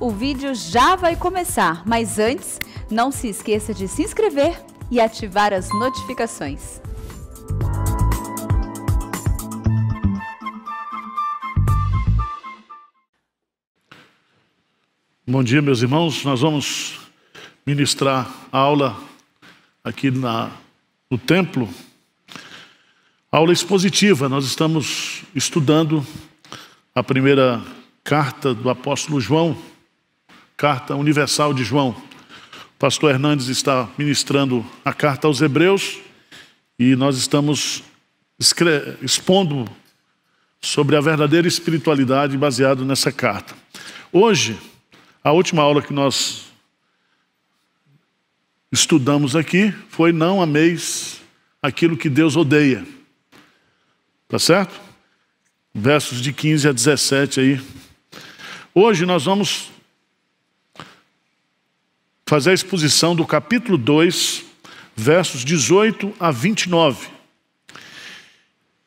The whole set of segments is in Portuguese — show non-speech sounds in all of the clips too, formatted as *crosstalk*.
o vídeo já vai começar, mas antes, não se esqueça de se inscrever e ativar as notificações. Bom dia, meus irmãos. Nós vamos ministrar a aula aqui na, no templo, aula expositiva. Nós estamos estudando a primeira carta do apóstolo João carta universal de João. O pastor Hernandes está ministrando a carta aos Hebreus e nós estamos expondo sobre a verdadeira espiritualidade baseado nessa carta. Hoje, a última aula que nós estudamos aqui foi não ameis aquilo que Deus odeia. Tá certo? Versos de 15 a 17 aí. Hoje nós vamos fazer a exposição do capítulo 2, versos 18 a 29.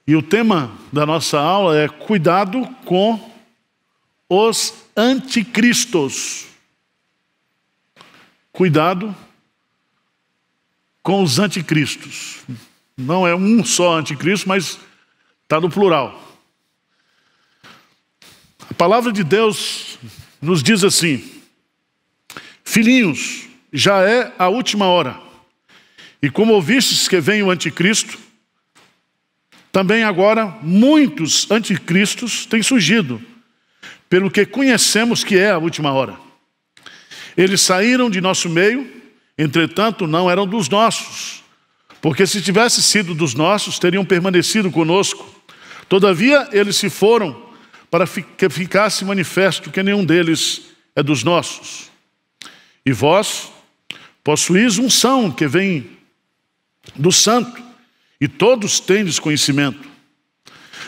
E o tema da nossa aula é cuidado com os anticristos. Cuidado com os anticristos. Não é um só anticristo, mas está no plural. A palavra de Deus nos diz assim: Filhinhos, já é a última hora. E como ouvistes que vem o anticristo, também agora muitos anticristos têm surgido, pelo que conhecemos que é a última hora. Eles saíram de nosso meio, entretanto não eram dos nossos, porque se tivesse sido dos nossos, teriam permanecido conosco. Todavia eles se foram para que ficasse manifesto que nenhum deles é dos nossos. E vós possuís unção que vem do santo, e todos tendes conhecimento.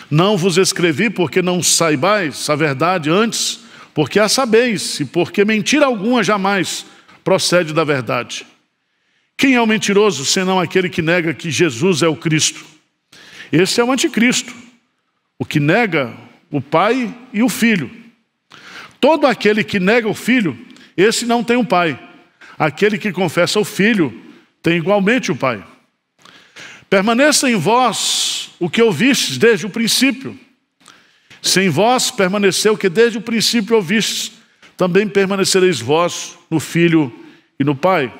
Não vos escrevi porque não saibais a verdade antes, porque a sabeis, e porque mentira alguma jamais procede da verdade. Quem é o mentiroso senão aquele que nega que Jesus é o Cristo? Esse é o anticristo, o que nega o Pai e o Filho. Todo aquele que nega o Filho esse não tem um pai. Aquele que confessa o filho tem igualmente o pai. Permaneça em vós o que ouvistes desde o princípio. Se em vós permaneceu o que desde o princípio ouvistes, também permanecereis vós no filho e no pai.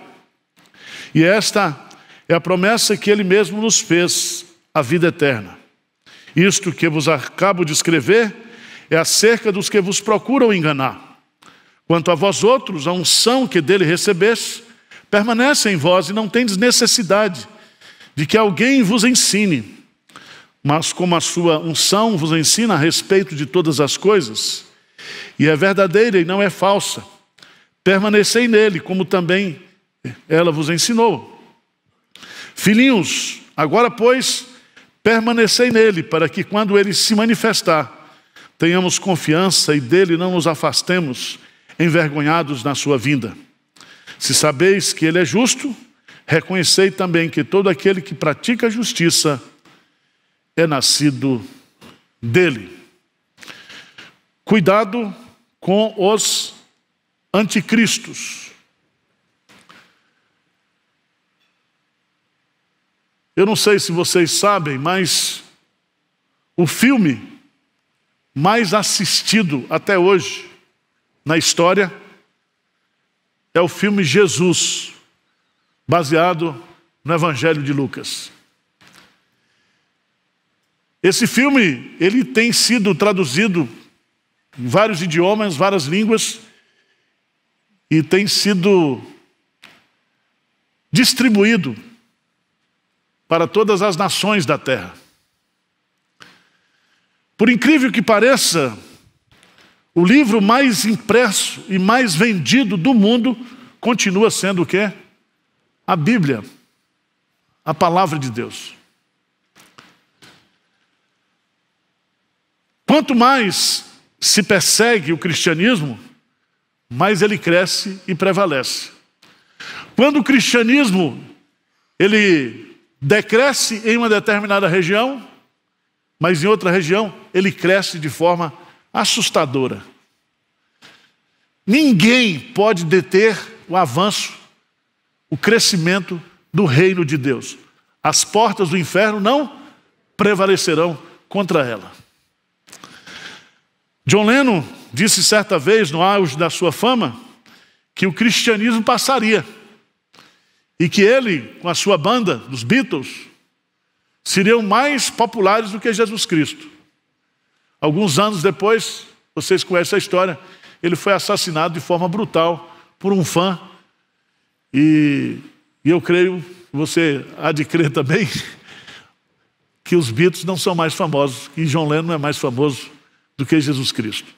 E esta é a promessa que ele mesmo nos fez, a vida eterna. Isto que vos acabo de escrever é acerca dos que vos procuram enganar. Quanto a vós outros, a unção que dele recebeste permanece em vós e não tendes necessidade de que alguém vos ensine. Mas como a sua unção vos ensina a respeito de todas as coisas, e é verdadeira e não é falsa, permanecei nele, como também ela vos ensinou. Filhinhos, agora, pois, permanecei nele, para que quando ele se manifestar, tenhamos confiança e dele não nos afastemos envergonhados na sua vinda. Se sabeis que ele é justo, reconhecei também que todo aquele que pratica a justiça é nascido dele. Cuidado com os anticristos. Eu não sei se vocês sabem, mas o filme mais assistido até hoje na história é o filme Jesus, baseado no Evangelho de Lucas. Esse filme, ele tem sido traduzido em vários idiomas, várias línguas, e tem sido distribuído para todas as nações da terra. Por incrível que pareça, o livro mais impresso e mais vendido do mundo continua sendo o quê? A Bíblia, a palavra de Deus. Quanto mais se persegue o cristianismo, mais ele cresce e prevalece. Quando o cristianismo ele decresce em uma determinada região, mas em outra região ele cresce de forma assustadora. Ninguém pode deter o avanço, o crescimento do reino de Deus. As portas do inferno não prevalecerão contra ela. John Lennon disse certa vez, no auge da sua fama, que o cristianismo passaria e que ele, com a sua banda, os Beatles, seriam mais populares do que Jesus Cristo. Alguns anos depois, vocês conhecem a história, ele foi assassinado de forma brutal por um fã. E, e eu creio, você há de crer *laughs* também, que os Beatles não são mais famosos, que John Lennon é mais famoso do que Jesus Cristo.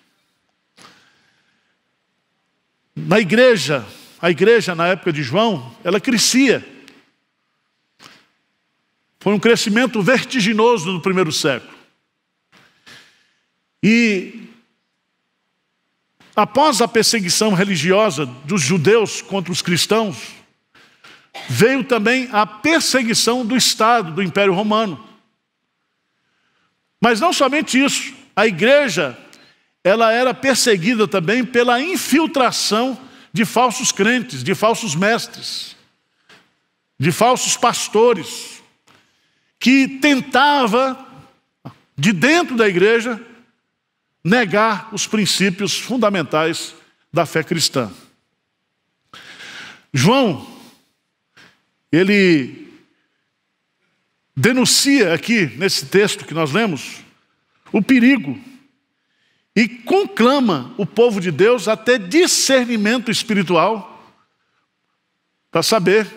Na igreja, a igreja na época de João, ela crescia. Foi um crescimento vertiginoso no primeiro século. E após a perseguição religiosa dos judeus contra os cristãos, veio também a perseguição do Estado, do Império Romano. Mas não somente isso, a igreja ela era perseguida também pela infiltração de falsos crentes, de falsos mestres, de falsos pastores, que tentava de dentro da igreja negar os princípios fundamentais da fé cristã. João, ele denuncia aqui, nesse texto que nós lemos, o perigo e conclama o povo de Deus até discernimento espiritual para saber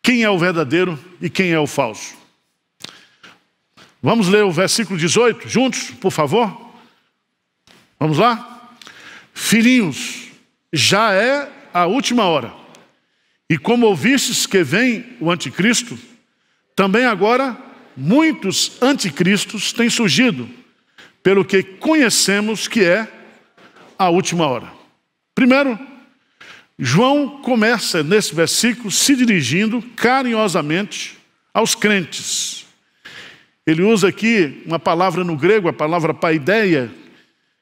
quem é o verdadeiro e quem é o falso. Vamos ler o versículo 18 juntos, por favor? Vamos lá? Filhinhos, já é a última hora. E como ouvistes que vem o anticristo, também agora muitos anticristos têm surgido, pelo que conhecemos que é a última hora. Primeiro, João começa nesse versículo se dirigindo carinhosamente aos crentes ele usa aqui uma palavra no grego, a palavra paideia,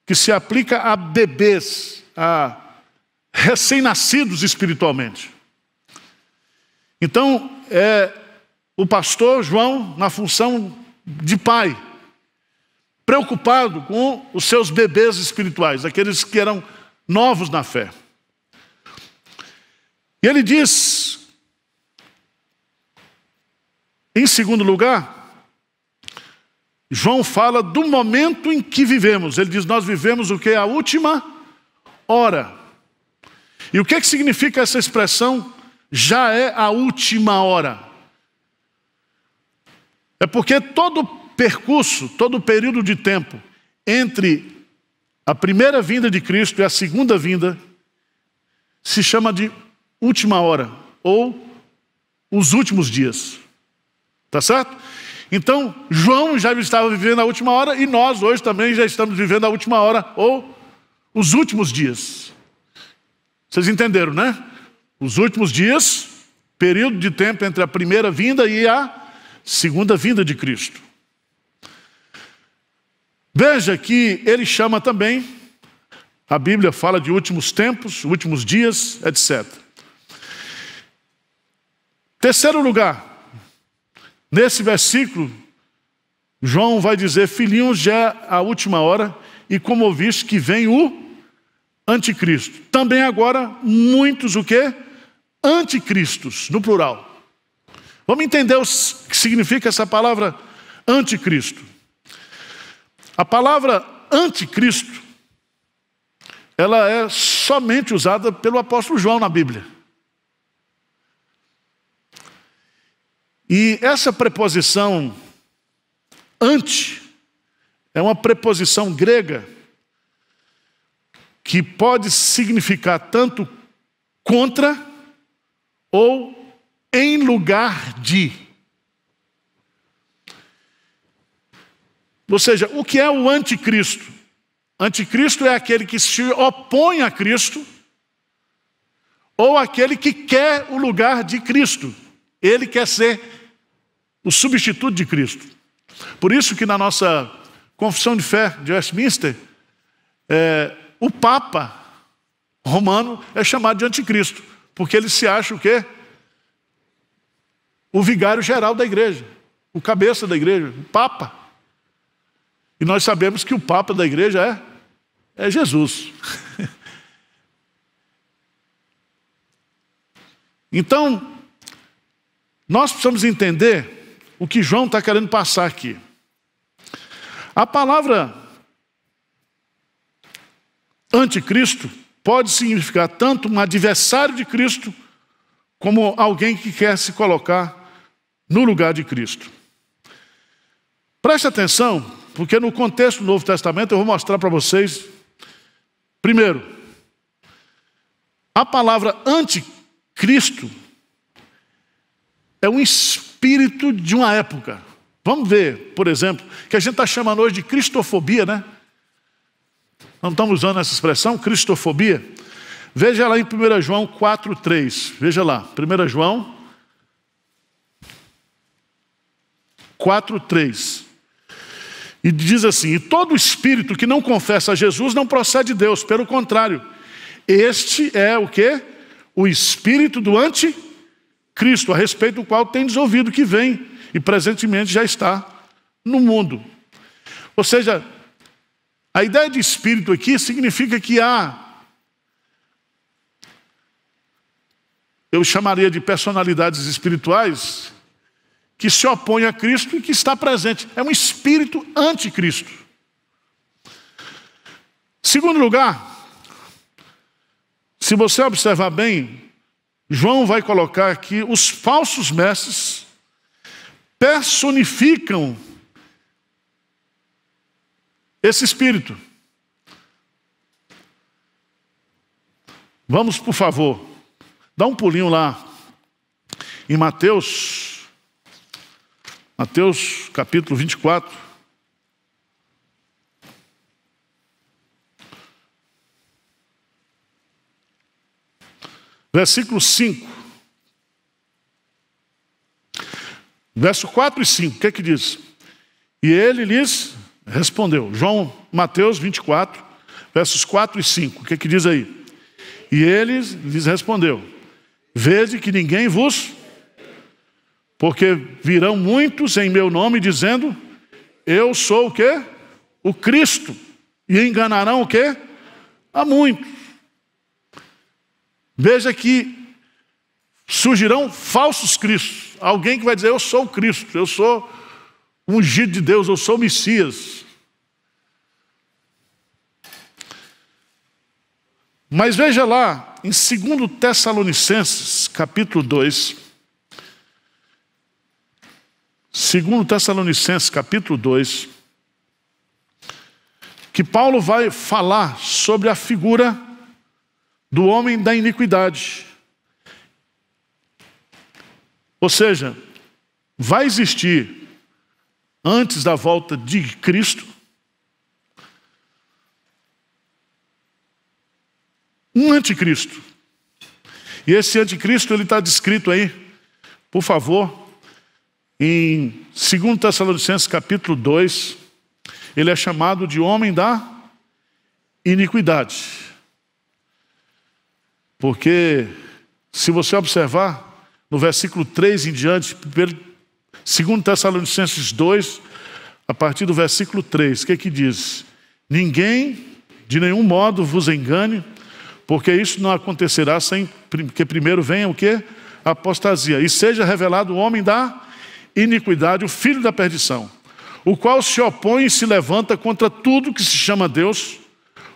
que se aplica a bebês, a recém-nascidos espiritualmente. Então, é o pastor João na função de pai, preocupado com os seus bebês espirituais, aqueles que eram novos na fé. E ele diz, em segundo lugar, João fala do momento em que vivemos. Ele diz: Nós vivemos o que? A última hora. E o que, é que significa essa expressão? Já é a última hora. É porque todo percurso, todo período de tempo entre a primeira vinda de Cristo e a segunda vinda se chama de última hora ou os últimos dias. Tá certo? Então, João já estava vivendo a última hora e nós hoje também já estamos vivendo a última hora ou os últimos dias. Vocês entenderam, né? Os últimos dias, período de tempo entre a primeira vinda e a segunda vinda de Cristo. Veja que ele chama também, a Bíblia fala de últimos tempos, últimos dias, etc. Terceiro lugar, Nesse versículo, João vai dizer: Filhinhos, já é a última hora, e como ouviste que vem o anticristo. Também agora, muitos o quê? Anticristos, no plural. Vamos entender o que significa essa palavra anticristo. A palavra anticristo, ela é somente usada pelo apóstolo João na Bíblia. E essa preposição ante é uma preposição grega que pode significar tanto contra ou em lugar de. Ou seja, o que é o anticristo? Anticristo é aquele que se opõe a Cristo ou aquele que quer o lugar de Cristo. Ele quer ser o substituto de Cristo. Por isso que na nossa confissão de fé de Westminster, é, o Papa romano é chamado de anticristo, porque ele se acha o quê? O vigário geral da igreja, o cabeça da igreja, o Papa. E nós sabemos que o Papa da igreja é, é Jesus. *laughs* então, nós precisamos entender o que João está querendo passar aqui. A palavra anticristo pode significar tanto um adversário de Cristo, como alguém que quer se colocar no lugar de Cristo. Preste atenção, porque no contexto do Novo Testamento eu vou mostrar para vocês. Primeiro, a palavra anticristo é um espírito espírito de uma época. Vamos ver, por exemplo, que a gente está chamando hoje de cristofobia, né? Não estamos usando essa expressão, cristofobia? Veja lá em 1 João 4,3. Veja lá, 1 João 4,3. E diz assim: E todo espírito que não confessa a Jesus não procede de Deus, pelo contrário, este é o que? O espírito do anticristo Cristo, a respeito do qual tem ouvido que vem e presentemente já está no mundo. Ou seja, a ideia de espírito aqui significa que há, eu chamaria de personalidades espirituais, que se opõem a Cristo e que está presente. É um espírito anticristo. Segundo lugar, se você observar bem, João vai colocar aqui os falsos mestres personificam esse espírito. Vamos, por favor, dá um pulinho lá em Mateus, Mateus capítulo 24. versículo 5. Verso 4 e 5, o que é que diz? E ele lhes respondeu. João, Mateus 24, versos 4 e 5, o que é que diz aí? E ele lhes respondeu: Vede que ninguém vos, porque virão muitos em meu nome dizendo: Eu sou o que? O Cristo. E enganarão o quê? A muitos. Veja que surgirão falsos cristos. Alguém que vai dizer: Eu sou o Cristo, eu sou ungido de Deus, eu sou o Messias. Mas veja lá, em 2 Tessalonicenses, capítulo 2. 2 Tessalonicenses, capítulo 2. Que Paulo vai falar sobre a figura do homem da iniquidade. Ou seja, vai existir antes da volta de Cristo um anticristo. E esse anticristo ele está descrito aí, por favor, em 2 Tessalonicenses capítulo 2, ele é chamado de homem da iniquidade. Porque, se você observar, no versículo 3 em diante, segundo Tessalonicenses 2, a partir do versículo 3, o que, é que diz? Ninguém, de nenhum modo, vos engane, porque isso não acontecerá sem que primeiro venha o que? Apostasia. E seja revelado o homem da iniquidade, o filho da perdição, o qual se opõe e se levanta contra tudo que se chama Deus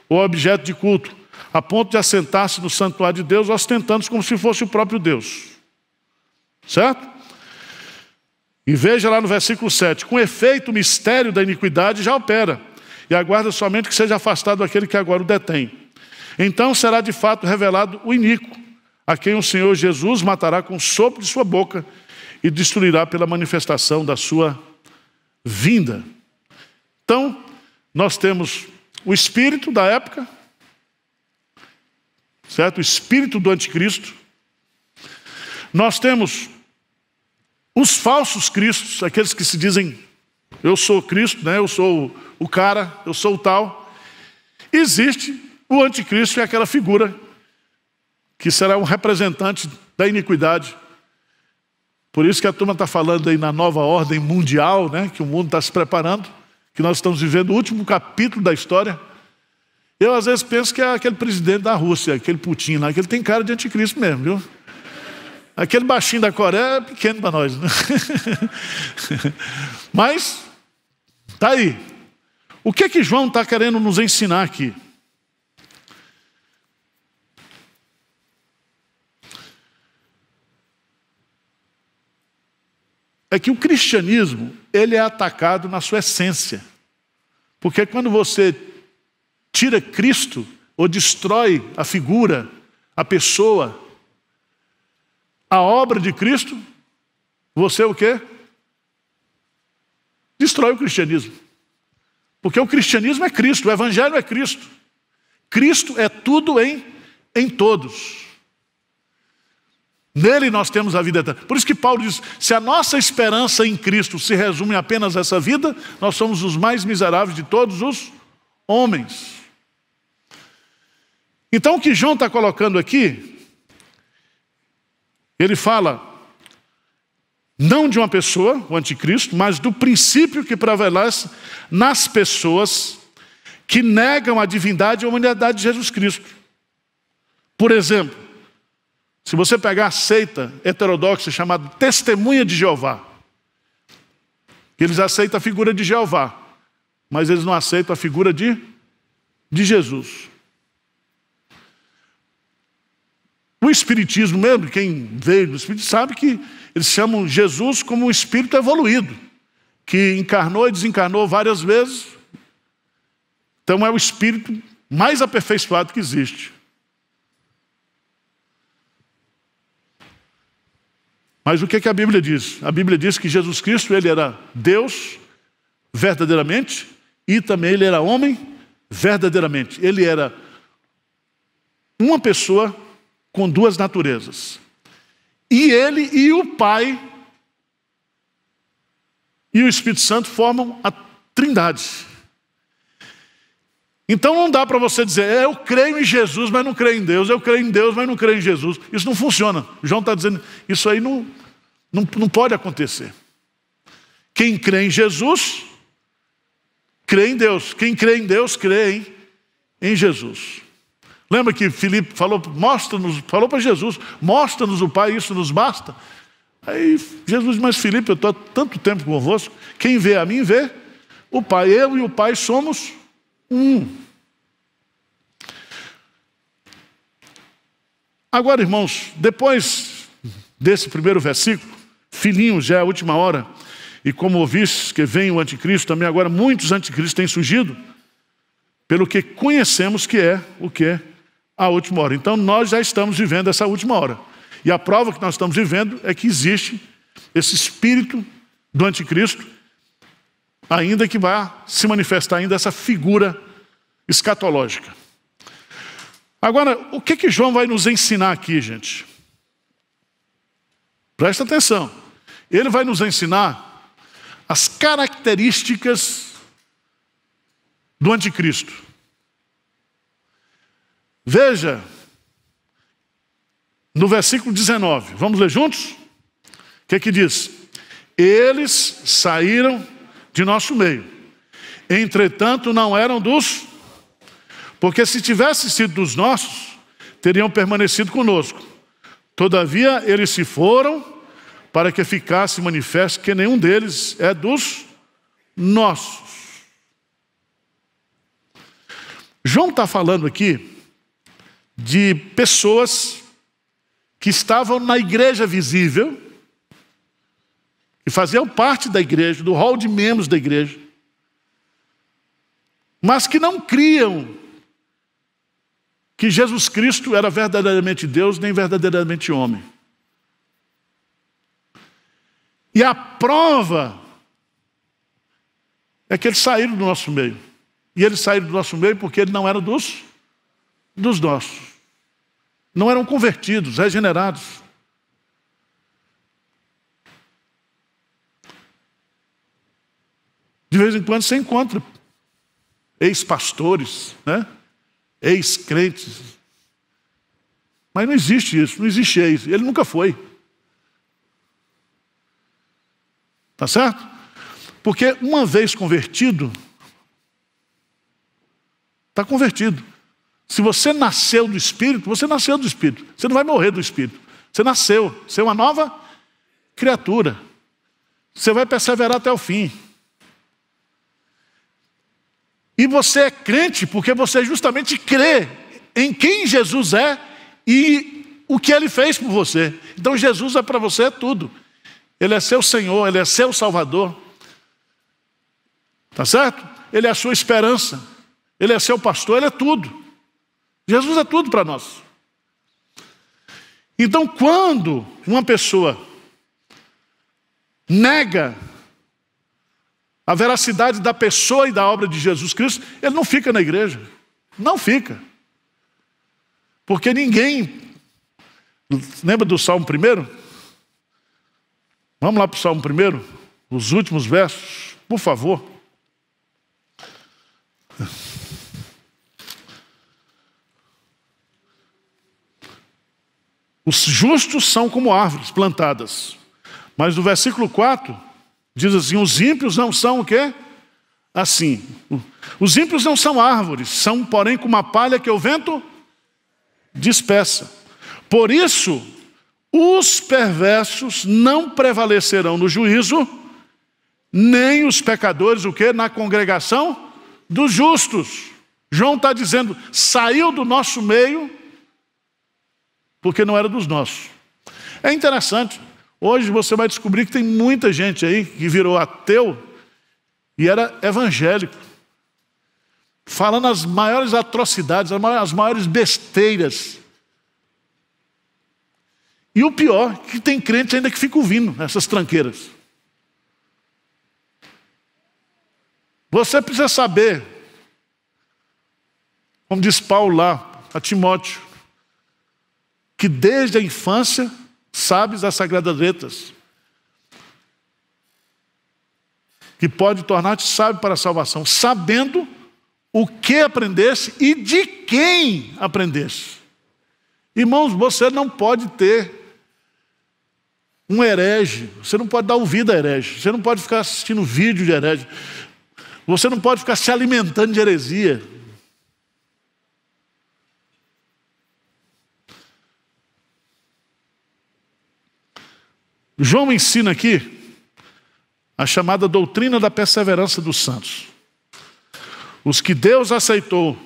ou objeto de culto a ponto de assentar-se no santuário de Deus, ostentando-se como se fosse o próprio Deus. Certo? E veja lá no versículo 7: com efeito, o mistério da iniquidade já opera, e aguarda somente que seja afastado aquele que agora o detém. Então será de fato revelado o iníquo, a quem o Senhor Jesus matará com o sopro de sua boca e destruirá pela manifestação da sua vinda. Então, nós temos o espírito da época, certo? O espírito do anticristo. Nós temos os falsos cristos, aqueles que se dizem eu sou Cristo, né? eu sou o cara, eu sou o tal. Existe o anticristo, que é aquela figura que será um representante da iniquidade. Por isso que a turma está falando aí na nova ordem mundial, né? que o mundo está se preparando, que nós estamos vivendo o último capítulo da história eu às vezes penso que é aquele presidente da Rússia, aquele Putin lá, que ele tem cara de anticristo mesmo, viu? Aquele baixinho da Coreia é pequeno para nós. Né? *laughs* Mas, tá aí. O que é que João está querendo nos ensinar aqui? É que o cristianismo, ele é atacado na sua essência. Porque quando você tira Cristo ou destrói a figura, a pessoa, a obra de Cristo, você o quê? Destrói o cristianismo. Porque o cristianismo é Cristo, o evangelho é Cristo. Cristo é tudo em, em todos. Nele nós temos a vida eterna. Por isso que Paulo diz: se a nossa esperança em Cristo se resume apenas a essa vida, nós somos os mais miseráveis de todos os homens. Então, o que João está colocando aqui, ele fala não de uma pessoa, o anticristo, mas do princípio que prevalece nas pessoas que negam a divindade e a humanidade de Jesus Cristo. Por exemplo, se você pegar a seita heterodoxa chamada Testemunha de Jeová, eles aceitam a figura de Jeová, mas eles não aceitam a figura de, de Jesus. O Espiritismo mesmo, quem veio do Espiritismo, sabe que eles chamam Jesus como um espírito evoluído, que encarnou e desencarnou várias vezes. Então é o espírito mais aperfeiçoado que existe. Mas o que, é que a Bíblia diz? A Bíblia diz que Jesus Cristo ele era Deus verdadeiramente e também ele era homem verdadeiramente. Ele era uma pessoa com duas naturezas. E ele e o Pai e o Espírito Santo formam a Trindade. Então não dá para você dizer, é, eu creio em Jesus, mas não creio em Deus, eu creio em Deus, mas não creio em Jesus. Isso não funciona. João está dizendo, isso aí não, não, não pode acontecer. Quem crê em Jesus, crê em Deus. Quem crê em Deus, crê em, em Jesus. Lembra que Filipe falou, mostra-nos, falou para Jesus, mostra-nos o Pai, isso nos basta. Aí Jesus, mas Filipe, eu estou há tanto tempo convosco, quem vê a mim vê o Pai. Eu e o Pai somos um. Agora, irmãos, depois desse primeiro versículo, filhinho, já é a última hora, e como ouvistes que vem o anticristo, também agora muitos anticristos têm surgido, pelo que conhecemos que é o que é a última hora. Então nós já estamos vivendo essa última hora. E a prova que nós estamos vivendo é que existe esse espírito do anticristo, ainda que vá se manifestar ainda essa figura escatológica. Agora, o que que João vai nos ensinar aqui, gente? Presta atenção. Ele vai nos ensinar as características do anticristo. Veja, no versículo 19, vamos ler juntos? O que é que diz? Eles saíram de nosso meio, entretanto não eram dos, porque se tivessem sido dos nossos, teriam permanecido conosco. Todavia eles se foram, para que ficasse manifesto que nenhum deles é dos nossos. João está falando aqui de pessoas que estavam na igreja visível, e faziam parte da igreja, do hall de membros da igreja, mas que não criam que Jesus Cristo era verdadeiramente Deus nem verdadeiramente homem. E a prova é que eles saíram do nosso meio. E eles saíram do nosso meio porque ele não era dos, dos nossos não eram convertidos, regenerados. De vez em quando você encontra ex-pastores, né? ex-crentes. Mas não existe isso, não existe ex. Ele nunca foi. Tá certo? Porque uma vez convertido, está convertido. Se você nasceu do Espírito, você nasceu do Espírito. Você não vai morrer do Espírito. Você nasceu. Você é uma nova criatura. Você vai perseverar até o fim. E você é crente porque você justamente crê em quem Jesus é e o que ele fez por você. Então Jesus é para você tudo. Ele é seu Senhor, ele é seu Salvador. Tá certo? Ele é a sua esperança. Ele é seu pastor, ele é tudo. Jesus é tudo para nós. Então, quando uma pessoa nega a veracidade da pessoa e da obra de Jesus Cristo, ele não fica na igreja. Não fica. Porque ninguém. Lembra do Salmo 1? Vamos lá para o Salmo 1, os últimos versos, por favor. Os justos são como árvores plantadas. Mas no versículo 4 diz assim: os ímpios não são o quê? Assim. Os ímpios não são árvores, são, porém, como a palha que o vento dispersa. Por isso, os perversos não prevalecerão no juízo, nem os pecadores, o que? Na congregação dos justos. João está dizendo: saiu do nosso meio porque não era dos nossos. É interessante, hoje você vai descobrir que tem muita gente aí que virou ateu e era evangélico, falando as maiores atrocidades, as maiores besteiras. E o pior, que tem crente ainda que fica ouvindo essas tranqueiras. Você precisa saber, como diz Paulo lá a Timóteo, que desde a infância sabes as Sagradas Letras, que pode tornar-te sábio para a salvação, sabendo o que aprendesse e de quem aprendesse. Irmãos, você não pode ter um herege, você não pode dar ouvido a herege, você não pode ficar assistindo vídeo de herege, você não pode ficar se alimentando de heresia. João ensina aqui a chamada doutrina da perseverança dos santos. Os que Deus aceitou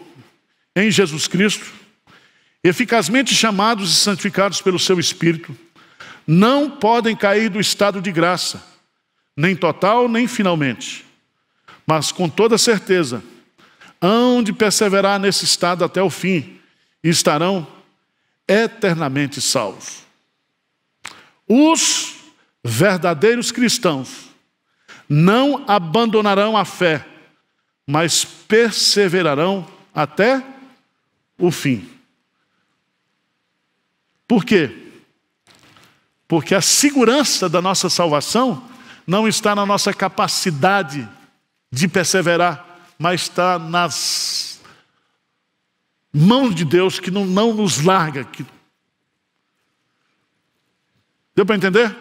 em Jesus Cristo, eficazmente chamados e santificados pelo seu Espírito, não podem cair do estado de graça, nem total, nem finalmente. Mas com toda certeza, hão de perseverar nesse estado até o fim e estarão eternamente salvos. Os Verdadeiros cristãos não abandonarão a fé, mas perseverarão até o fim. Por quê? Porque a segurança da nossa salvação não está na nossa capacidade de perseverar, mas está nas mãos de Deus que não, não nos larga. Que... Deu para entender?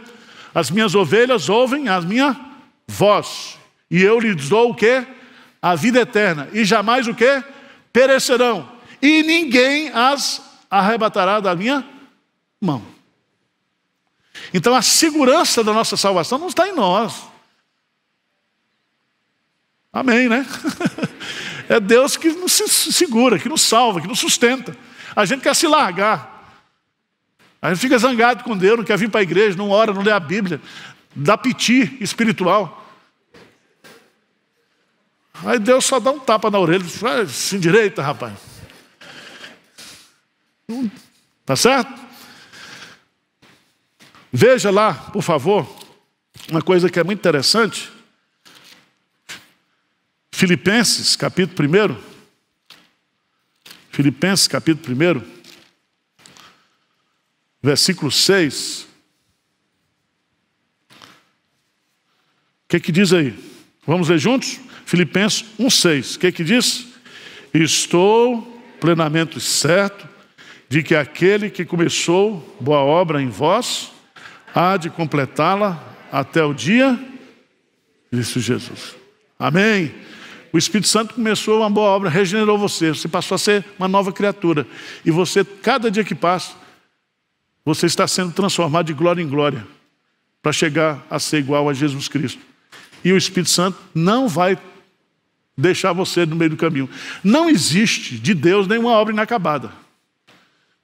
As minhas ovelhas ouvem a minha voz. E eu lhes dou o quê? A vida eterna. E jamais o quê? Perecerão. E ninguém as arrebatará da minha mão. Então a segurança da nossa salvação não está em nós. Amém, né? *laughs* É Deus que nos segura, que nos salva, que nos sustenta. A gente quer se largar. Aí fica zangado com Deus, não quer vir para a igreja, não ora, não lê a Bíblia. Dá piti espiritual. Aí Deus só dá um tapa na orelha, ah, se direita, rapaz. Tá certo? Veja lá, por favor, uma coisa que é muito interessante. Filipenses, capítulo 1. Filipenses, capítulo 1 versículo 6. O que, que diz aí? Vamos ler juntos? Filipenses 1,6. O que, que diz? Estou plenamente certo de que aquele que começou boa obra em vós há de completá-la até o dia, disse Jesus. Amém. O Espírito Santo começou uma boa obra, regenerou você, você passou a ser uma nova criatura. E você, cada dia que passa, você está sendo transformado de glória em glória para chegar a ser igual a Jesus Cristo. E o Espírito Santo não vai deixar você no meio do caminho. Não existe de Deus nenhuma obra inacabada.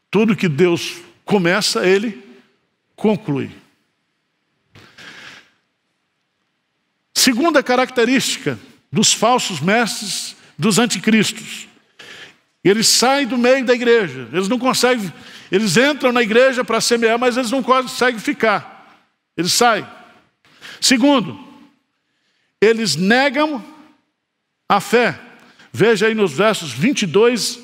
Tudo que Deus começa, ele conclui. Segunda característica dos falsos mestres, dos anticristos. E eles saem do meio da igreja. Eles não conseguem, eles entram na igreja para semear, mas eles não conseguem ficar. Eles saem. Segundo, eles negam a fé. Veja aí nos versos 22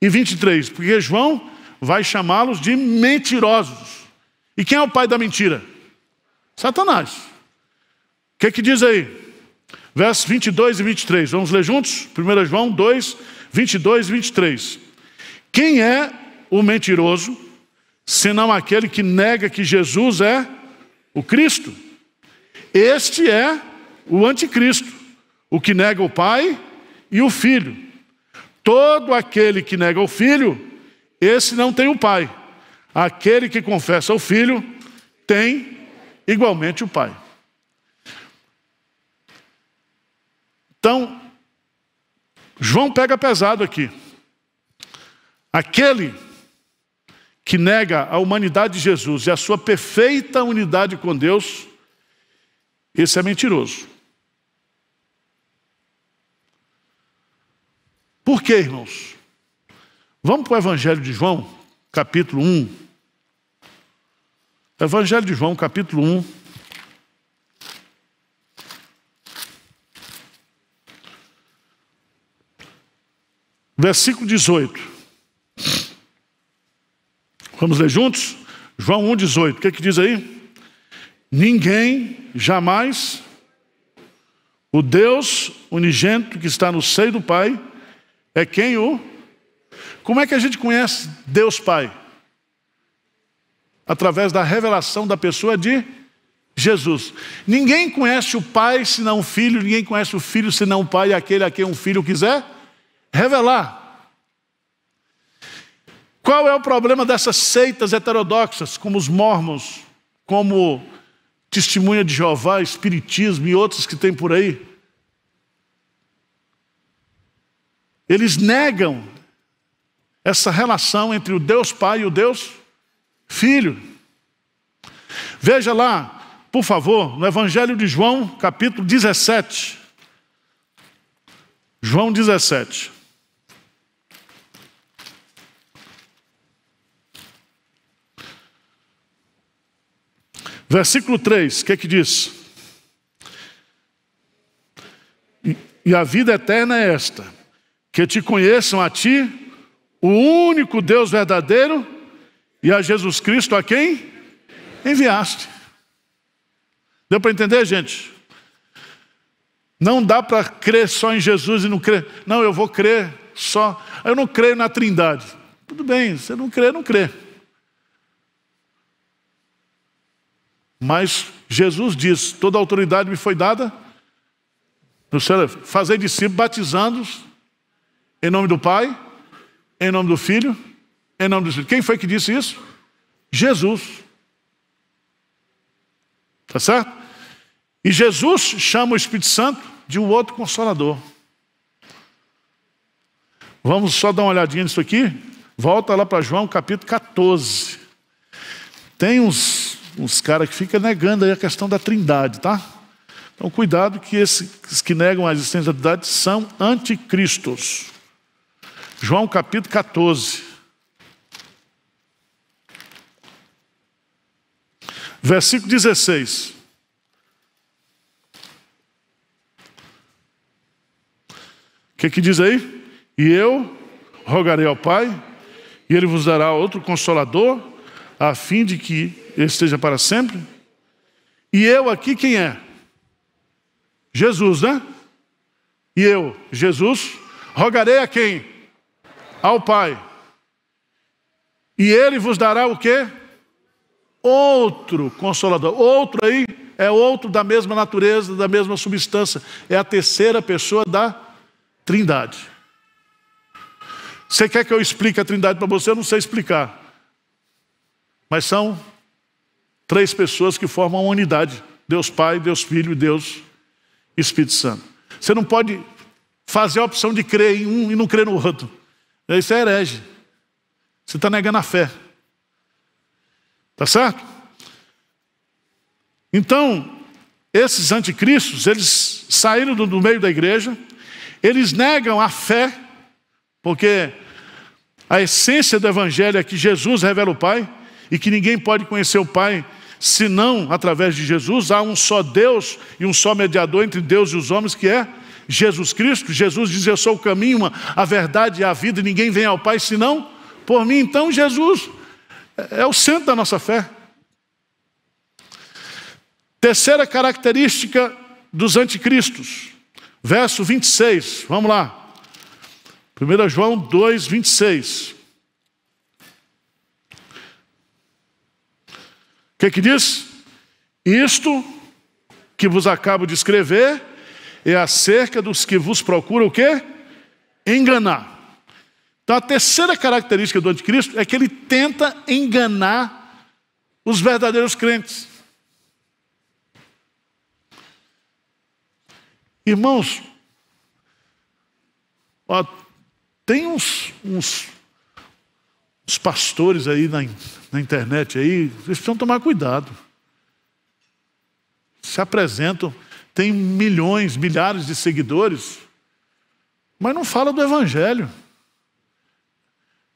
e 23, porque João vai chamá-los de mentirosos. E quem é o pai da mentira? Satanás. O que, é que diz aí? Versos 22 e 23. Vamos ler juntos? 1 João 2, 22 e 23. Quem é o mentiroso, senão aquele que nega que Jesus é o Cristo? Este é o anticristo, o que nega o Pai e o Filho. Todo aquele que nega o Filho, esse não tem o Pai. Aquele que confessa o Filho tem igualmente o Pai. Então, João pega pesado aqui. Aquele que nega a humanidade de Jesus e a sua perfeita unidade com Deus, esse é mentiroso. Por que, irmãos? Vamos para o Evangelho de João, capítulo 1. Evangelho de João, capítulo 1. Versículo 18. Vamos ler juntos? João 18. O que, é que diz aí? Ninguém jamais, o Deus unigênito que está no seio do Pai, é quem o. Como é que a gente conhece Deus Pai? Através da revelação da pessoa de Jesus. Ninguém conhece o Pai senão o Filho, ninguém conhece o Filho senão o Pai, aquele a quem um filho quiser revelar. Qual é o problema dessas seitas heterodoxas, como os mormons, como testemunha de Jeová, espiritismo e outros que tem por aí? Eles negam essa relação entre o Deus Pai e o Deus Filho. Veja lá, por favor, no Evangelho de João, capítulo 17. João 17. Versículo 3, o que é que diz? E a vida eterna é esta: que te conheçam a ti, o único Deus verdadeiro, e a Jesus Cristo a quem enviaste. Deu para entender, gente? Não dá para crer só em Jesus e não crer. Não, eu vou crer só. Eu não creio na Trindade. Tudo bem, você não crê, não crê. Mas Jesus diz: toda autoridade me foi dada no céu. Fazei discípulos, batizando-os em nome do Pai, em nome do Filho, em nome do Espírito. Quem foi que disse isso? Jesus. Tá certo? E Jesus chama o Espírito Santo de um outro consolador. Vamos só dar uma olhadinha nisso aqui? Volta lá para João capítulo 14. Tem uns uns caras que ficam negando aí a questão da trindade, tá? Então, cuidado que esses que negam a existência da trindade são anticristos. João capítulo 14. Versículo 16. O que, que diz aí? E eu rogarei ao Pai, e ele vos dará outro consolador, a fim de que esteja para sempre. E eu aqui quem é? Jesus, né? E eu, Jesus, rogarei a quem? Ao Pai. E ele vos dará o quê? Outro consolador. Outro aí é outro da mesma natureza, da mesma substância. É a terceira pessoa da Trindade. Você quer que eu explique a Trindade para você? Eu não sei explicar. Mas são Três pessoas que formam uma unidade: Deus Pai, Deus Filho e Deus Espírito Santo. Você não pode fazer a opção de crer em um e não crer no outro. Isso é herege. Você está negando a fé. Tá certo? Então, esses anticristos, eles saíram do, do meio da igreja, eles negam a fé, porque a essência do evangelho é que Jesus revela o Pai e que ninguém pode conhecer o Pai senão através de Jesus, há um só Deus e um só mediador entre Deus e os homens, que é Jesus Cristo. Jesus diz: Eu sou o caminho, a verdade e a vida, e ninguém vem ao Pai senão por mim. Então, Jesus é, é o centro da nossa fé. Terceira característica dos anticristos, verso 26, vamos lá. 1 João 2, 26. O que, que diz? Isto que vos acabo de escrever é acerca dos que vos procuram o quê? Enganar. Então a terceira característica do anticristo é que ele tenta enganar os verdadeiros crentes. Irmãos, ó, tem uns, uns, uns pastores aí na, na internet aí, eles precisam tomar cuidado. Se apresentam, tem milhões, milhares de seguidores, mas não fala do Evangelho.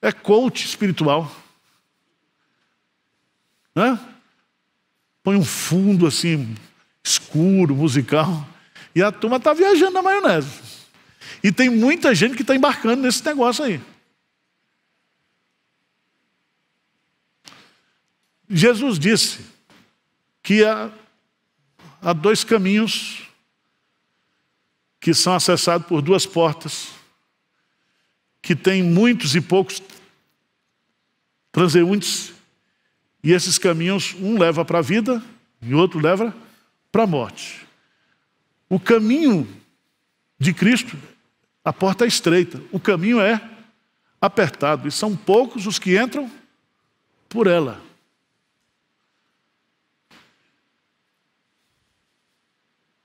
É coach espiritual. Né? Põe um fundo assim, escuro, musical, e a turma está viajando na maionese. E tem muita gente que está embarcando nesse negócio aí. Jesus disse que há, há dois caminhos que são acessados por duas portas, que tem muitos e poucos transeuntes, e esses caminhos, um leva para a vida e outro leva para a morte. O caminho de Cristo, a porta é estreita, o caminho é apertado, e são poucos os que entram por ela.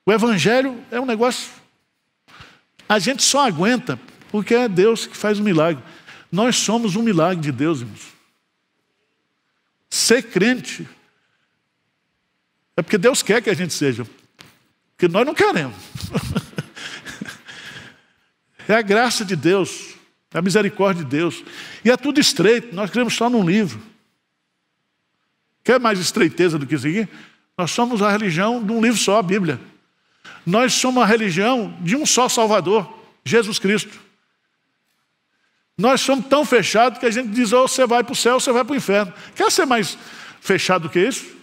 O evangelho é um negócio. A gente só aguenta porque é Deus que faz o milagre. Nós somos um milagre de Deus, irmãos. Ser crente é porque Deus quer que a gente seja, porque nós não queremos. *laughs* é a graça de Deus, é a misericórdia de Deus. E é tudo estreito, nós queremos só num livro. Quer mais estreiteza do que isso aqui? Nós somos a religião de um livro só, a Bíblia. Nós somos uma religião de um só Salvador, Jesus Cristo. Nós somos tão fechados que a gente diz: ou oh, você vai para o céu ou você vai para o inferno. Quer ser mais fechado que isso?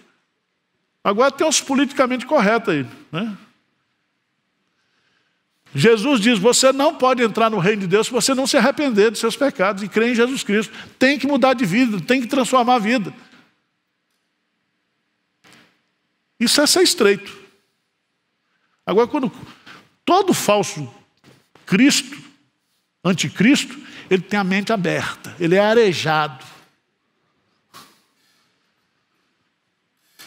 Agora tem os politicamente corretos aí. Né? Jesus diz: você não pode entrar no reino de Deus se você não se arrepender dos seus pecados e crer em Jesus Cristo. Tem que mudar de vida, tem que transformar a vida. Isso é ser estreito. Agora, quando todo falso Cristo, anticristo, ele tem a mente aberta, ele é arejado.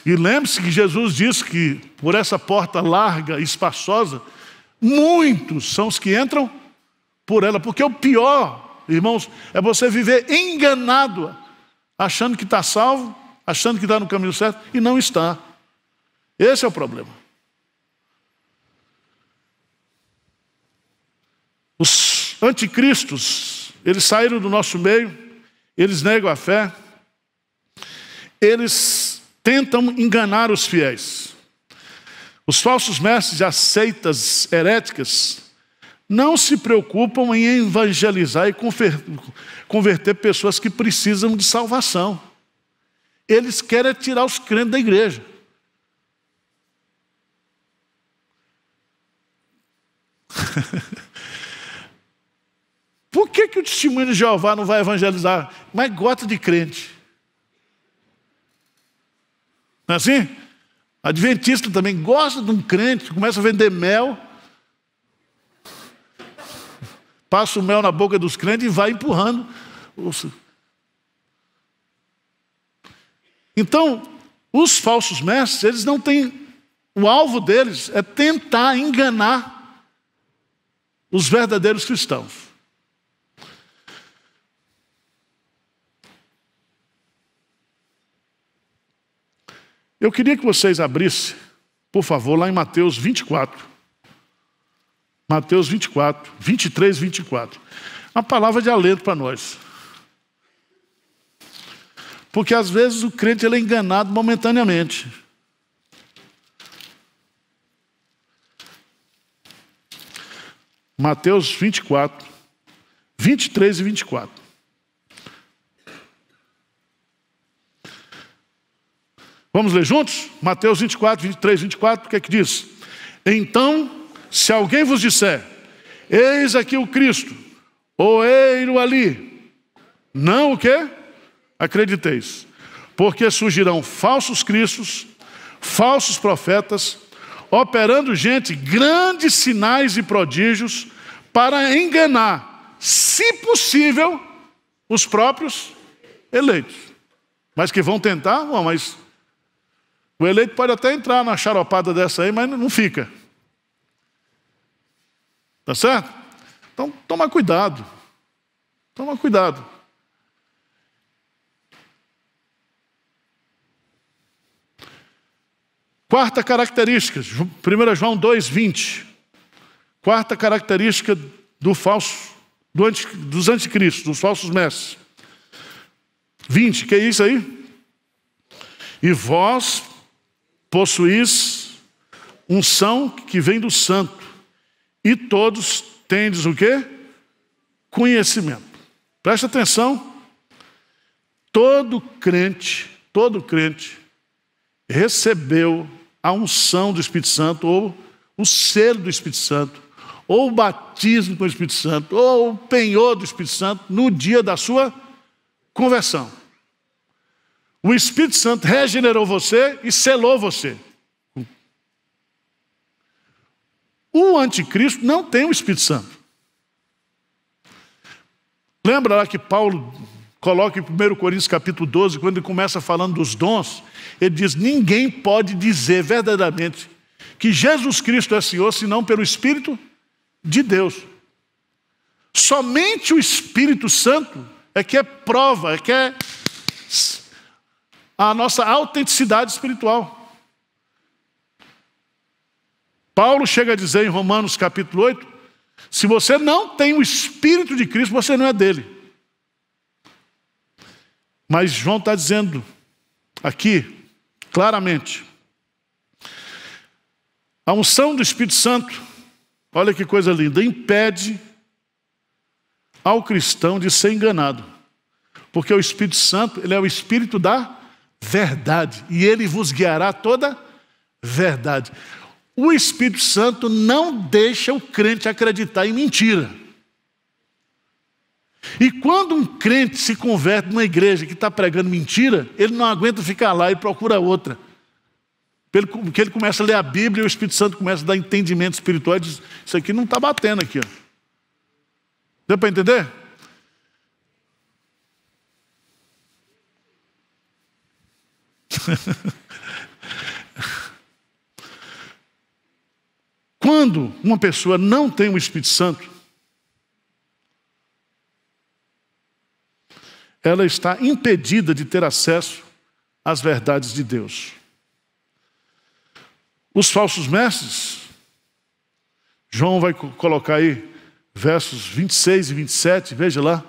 E lembre-se que Jesus disse que por essa porta larga e espaçosa, muitos são os que entram por ela, porque o pior, irmãos, é você viver enganado, achando que está salvo, achando que está no caminho certo e não está. Esse é o problema. Os anticristos, eles saíram do nosso meio, eles negam a fé, eles tentam enganar os fiéis. Os falsos mestres as seitas heréticas não se preocupam em evangelizar e converter pessoas que precisam de salvação. Eles querem tirar os crentes da igreja. *laughs* Por que, que o testemunho de Jeová não vai evangelizar? Mas gosta de crente. Não é assim? Adventista também gosta de um crente, começa a vender mel, passa o mel na boca dos crentes e vai empurrando. Então, os falsos mestres, eles não têm. O alvo deles é tentar enganar os verdadeiros cristãos. Eu queria que vocês abrissem, por favor, lá em Mateus 24. Mateus 24, 23, 24. Uma palavra de alento para nós. Porque às vezes o crente ele é enganado momentaneamente. Mateus 24, 23 e 24. Vamos ler juntos? Mateus 24, 23, 24, o que é que diz? Então, se alguém vos disser, eis aqui o Cristo, ou eiro ali, não o que? Acrediteis, porque surgirão falsos cristos, falsos profetas, operando gente grandes sinais e prodígios para enganar, se possível, os próprios eleitos. Mas que vão tentar, bom, mas o eleito pode até entrar na charopada dessa aí, mas não fica. Tá certo? Então, toma cuidado. Toma cuidado. Quarta característica, 1 João 2,20. Quarta característica do falso, do anti, dos anticristos, dos falsos mestres. 20, que é isso aí? E vós, possuís unção que vem do santo, e todos tendes o quê? Conhecimento. Presta atenção. Todo crente, todo crente recebeu a unção do Espírito Santo ou o selo do Espírito Santo, ou o batismo com o Espírito Santo, ou o penhor do Espírito Santo no dia da sua conversão. O Espírito Santo regenerou você e selou você. O anticristo não tem o Espírito Santo. Lembra lá que Paulo coloca em 1 Coríntios capítulo 12, quando ele começa falando dos dons, ele diz: Ninguém pode dizer verdadeiramente que Jesus Cristo é Senhor senão pelo Espírito de Deus. Somente o Espírito Santo é que é prova, é que é a nossa autenticidade espiritual. Paulo chega a dizer em Romanos capítulo 8: se você não tem o Espírito de Cristo, você não é dele. Mas João está dizendo aqui, claramente, a unção do Espírito Santo, olha que coisa linda, impede ao cristão de ser enganado. Porque o Espírito Santo, ele é o Espírito da verdade, e ele vos guiará toda verdade. O Espírito Santo não deixa o crente acreditar em mentira. E quando um crente se converte numa igreja que está pregando mentira, ele não aguenta ficar lá e procura outra. Porque ele começa a ler a Bíblia e o Espírito Santo começa a dar entendimento espiritual e diz: Isso aqui não está batendo aqui. Ó. Deu para entender? *laughs* Quando uma pessoa não tem o Espírito Santo, ela está impedida de ter acesso às verdades de Deus. Os falsos mestres, João vai colocar aí versos 26 e 27, veja lá.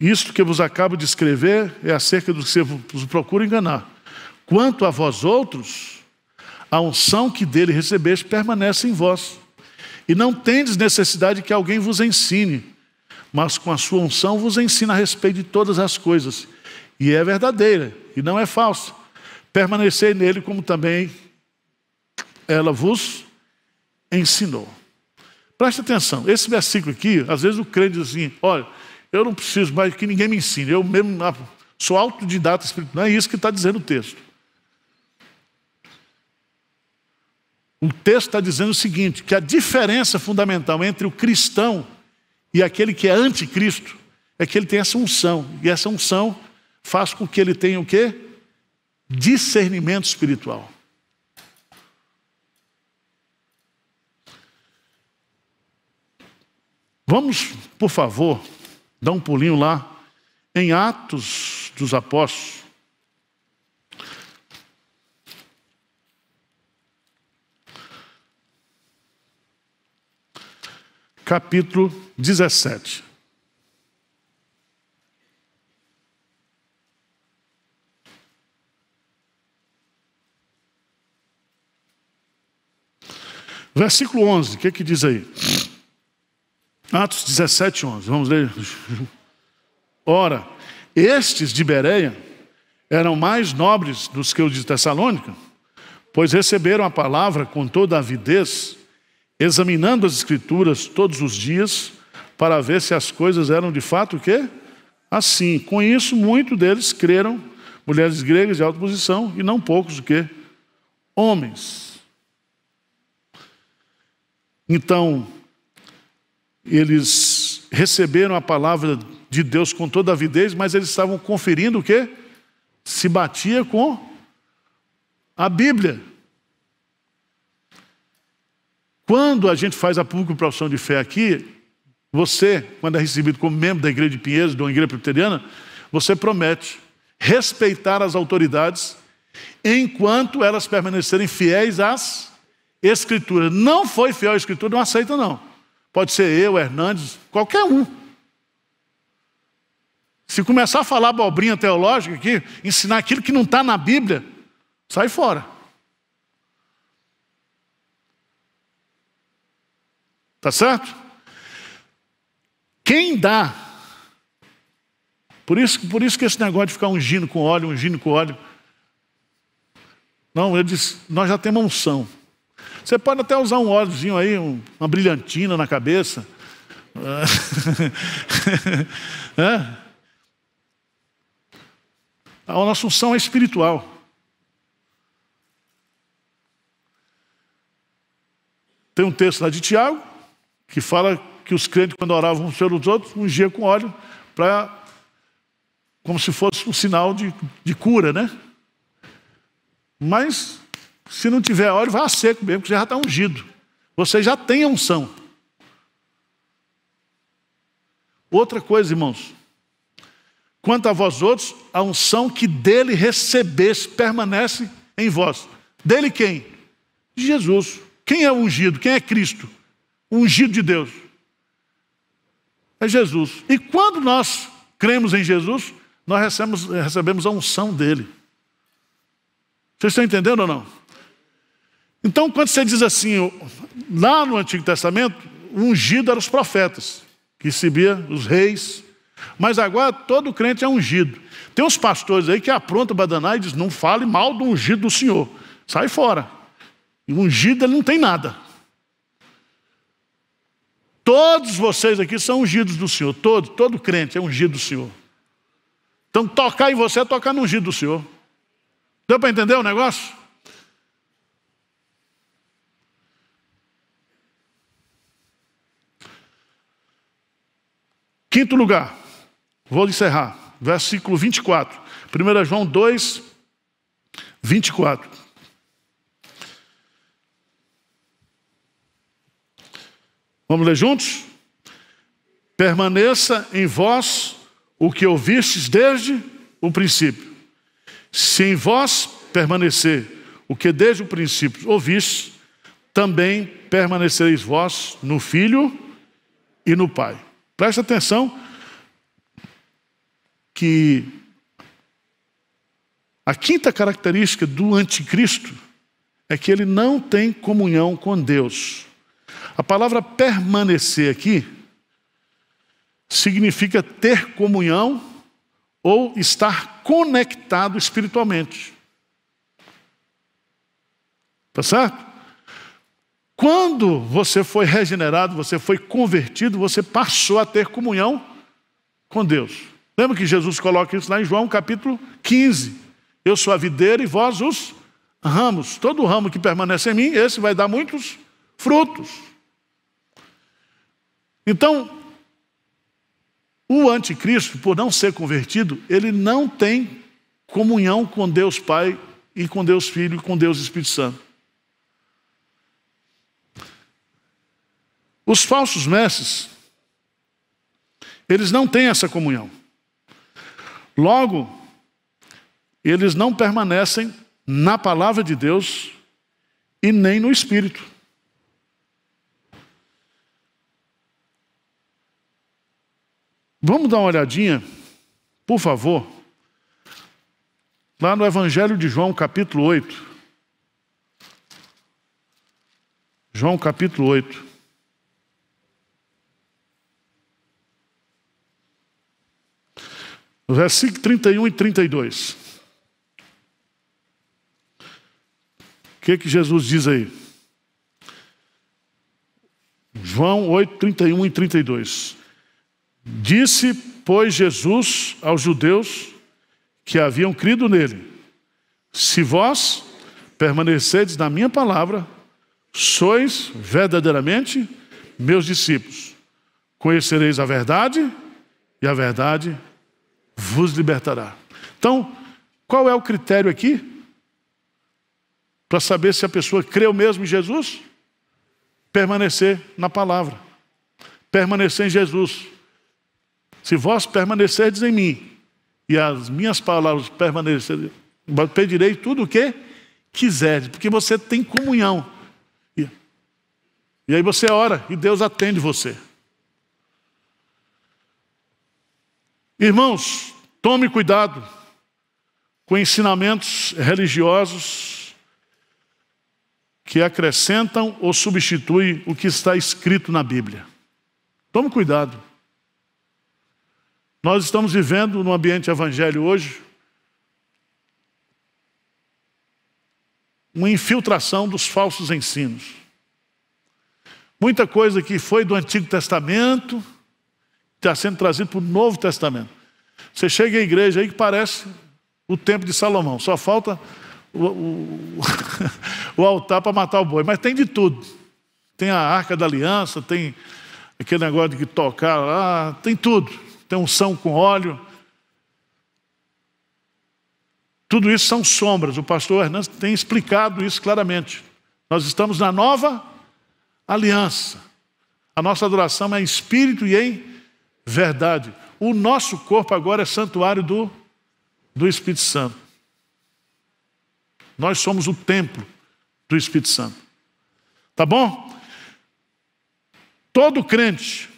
Isto que vos acabo de escrever é acerca do que você vos procura enganar. Quanto a vós outros, a unção que dele recebeste permanece em vós. E não tendes necessidade que alguém vos ensine, mas com a sua unção vos ensina a respeito de todas as coisas. E é verdadeira, e não é falsa. Permanecei nele como também ela vos ensinou. Preste atenção, esse versículo aqui, às vezes o crente diz assim: olha, eu não preciso mais que ninguém me ensine. Eu mesmo ah, sou autodidata espiritual. Não é isso que está dizendo o texto. O texto está dizendo o seguinte: que a diferença fundamental entre o cristão e aquele que é anticristo é que ele tem essa unção. E essa unção faz com que ele tenha o quê? Discernimento espiritual. Vamos, por favor, Dá um pulinho lá. Em Atos dos Apóstolos, capítulo 17. Versículo 11, o que, que diz aí? Atos 17, 11, vamos ler. Ora, estes de Bereia eram mais nobres dos que os de Tessalônica, pois receberam a palavra com toda avidez, examinando as escrituras todos os dias, para ver se as coisas eram de fato o quê? Assim, com isso, muitos deles creram, mulheres gregas de alta posição, e não poucos o quê? Homens. Então, eles receberam a palavra de Deus com toda avidez, mas eles estavam conferindo o que? Se batia com a Bíblia. Quando a gente faz a pública profissão de fé aqui, você, quando é recebido como membro da igreja de Pinheiros, de uma igreja presbiteriana, você promete respeitar as autoridades enquanto elas permanecerem fiéis às Escrituras. Não foi fiel à Escritura, não aceita não pode ser eu, Hernandes, qualquer um. Se começar a falar bobrinha teológica aqui, ensinar aquilo que não está na Bíblia, sai fora. Tá certo? Quem dá. Por isso, por isso que esse negócio de ficar ungindo com óleo, ungindo com óleo. Não, eu disse, nós já temos unção. Você pode até usar um óleozinho aí, uma brilhantina na cabeça. *laughs* é? A nossa unção é espiritual. Tem um texto lá de Tiago que fala que os crentes, quando oravam uns pelos outros, ungiam com óleo para como se fosse um sinal de, de cura, né? Mas se não tiver óleo, vai a seco mesmo, porque já está ungido. Você já tem a unção. Outra coisa, irmãos. Quanto a vós outros, a unção que dele recebeste permanece em vós. Dele quem? Jesus. Quem é o ungido? Quem é Cristo? O ungido de Deus. É Jesus. E quando nós cremos em Jesus, nós recebemos, recebemos a unção dele. Vocês estão entendendo ou não? Então, quando você diz assim, lá no Antigo Testamento, o ungido eram os profetas, que recebia os reis, mas agora todo crente é ungido. Tem uns pastores aí que aprontam badaná e diz: não fale mal do ungido do Senhor, sai fora. E o ungido ele não tem nada. Todos vocês aqui são ungidos do Senhor, todo, todo crente é ungido do Senhor. Então tocar em você é tocar no ungido do Senhor. Deu para entender o negócio? Quinto lugar, vou encerrar, versículo 24. 1 João 2, 24. Vamos ler juntos? Permaneça em vós o que ouvistes desde o princípio. Se em vós permanecer o que desde o princípio ouvistes, também permanecereis vós no Filho e no Pai. Presta atenção que a quinta característica do anticristo é que ele não tem comunhão com Deus. A palavra permanecer aqui significa ter comunhão ou estar conectado espiritualmente. Tá certo? Quando você foi regenerado, você foi convertido, você passou a ter comunhão com Deus. Lembra que Jesus coloca isso lá em João capítulo 15. Eu sou a videira e vós os ramos. Todo ramo que permanece em mim, esse vai dar muitos frutos. Então, o anticristo, por não ser convertido, ele não tem comunhão com Deus Pai e com Deus Filho e com Deus Espírito Santo. Os falsos mestres, eles não têm essa comunhão. Logo, eles não permanecem na palavra de Deus e nem no Espírito. Vamos dar uma olhadinha, por favor, lá no Evangelho de João, capítulo 8. João, capítulo 8. no versículo 31 e 32. O que, é que Jesus diz aí? João 8, 31 e 32. Disse, pois, Jesus aos judeus que haviam crido nele: Se vós permanecedes na minha palavra, sois verdadeiramente meus discípulos. Conhecereis a verdade, e a verdade vos libertará. Então, qual é o critério aqui? Para saber se a pessoa creu mesmo em Jesus? Permanecer na palavra. Permanecer em Jesus. Se vós permanecerdes em mim e as minhas palavras permanecerem, pedirei tudo o que quiseres, porque você tem comunhão. E, e aí você ora e Deus atende você. Irmãos, tome cuidado com ensinamentos religiosos que acrescentam ou substituem o que está escrito na Bíblia. Tome cuidado. Nós estamos vivendo no ambiente evangélico hoje uma infiltração dos falsos ensinos. Muita coisa que foi do Antigo Testamento está sendo trazido para o Novo Testamento. Você chega à igreja aí que parece o tempo de Salomão, só falta o, o, *laughs* o altar para matar o boi, mas tem de tudo. Tem a arca da aliança, tem aquele negócio de tocar lá, tem tudo. Tem um são com óleo. Tudo isso são sombras. O pastor Hernandes tem explicado isso claramente. Nós estamos na nova aliança. A nossa adoração é em espírito e em verdade. O nosso corpo agora é santuário do, do Espírito Santo. Nós somos o templo do Espírito Santo. Tá bom? Todo crente,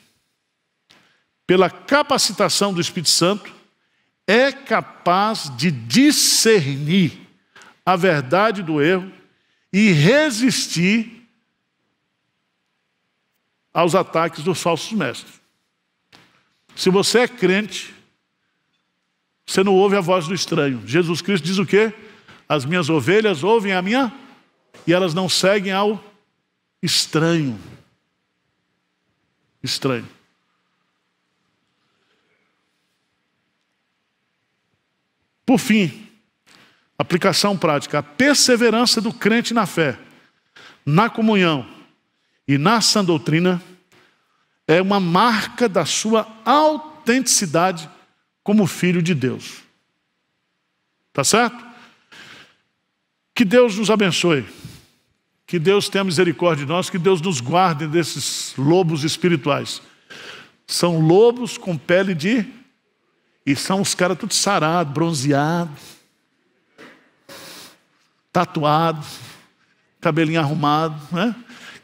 pela capacitação do Espírito Santo, é capaz de discernir a verdade do erro e resistir aos ataques dos falsos mestres. Se você é crente, você não ouve a voz do estranho. Jesus Cristo diz o quê? As minhas ovelhas ouvem a minha e elas não seguem ao estranho. Estranho. Por fim, aplicação prática: a perseverança do crente na fé, na comunhão e na sã doutrina é uma marca da sua autenticidade como filho de Deus. Tá certo? Que Deus nos abençoe. Que Deus tenha misericórdia de nós, que Deus nos guarde desses lobos espirituais. São lobos com pele de. E são os caras tudo sarado, bronzeado, tatuado, cabelinho arrumado, né?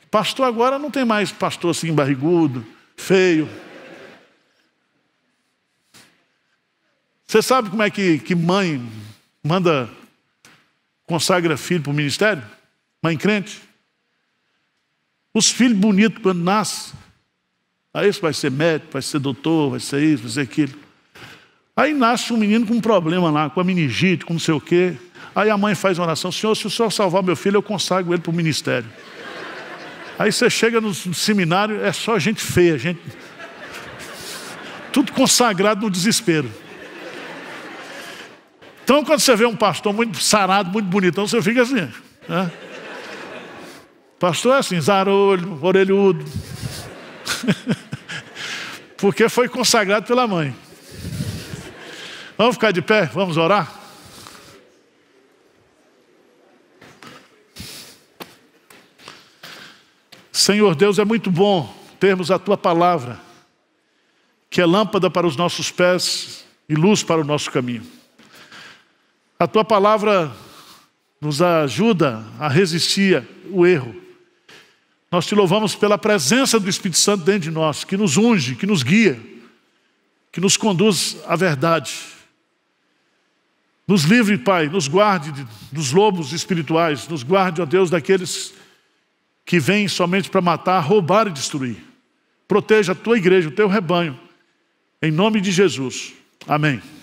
Pastor agora não tem mais pastor assim barrigudo, feio. Você sabe como é que, que mãe manda consagra filho para o ministério? Mãe crente? Os filhos bonitos, quando nascem, aí ah, isso vai ser médico, vai ser doutor, vai ser isso, vai ser aquilo. Aí nasce um menino com um problema lá, com a meningite, com não sei o quê. Aí a mãe faz uma oração: Senhor, se o senhor salvar meu filho, eu consagro ele para o ministério. Aí você chega no seminário, é só gente feia, gente. Tudo consagrado no desespero. Então, quando você vê um pastor muito sarado, muito bonitão, você fica assim. Né? Pastor é assim, zarolho, orelhudo. *laughs* Porque foi consagrado pela mãe. Vamos ficar de pé? Vamos orar? Senhor Deus, é muito bom termos a tua palavra, que é lâmpada para os nossos pés e luz para o nosso caminho. A tua palavra nos ajuda a resistir o erro. Nós te louvamos pela presença do Espírito Santo dentro de nós, que nos unge, que nos guia, que nos conduz à verdade. Nos livre, Pai, nos guarde dos lobos espirituais, nos guarde, ó Deus, daqueles que vem somente para matar, roubar e destruir. Proteja a tua igreja, o teu rebanho. Em nome de Jesus. Amém.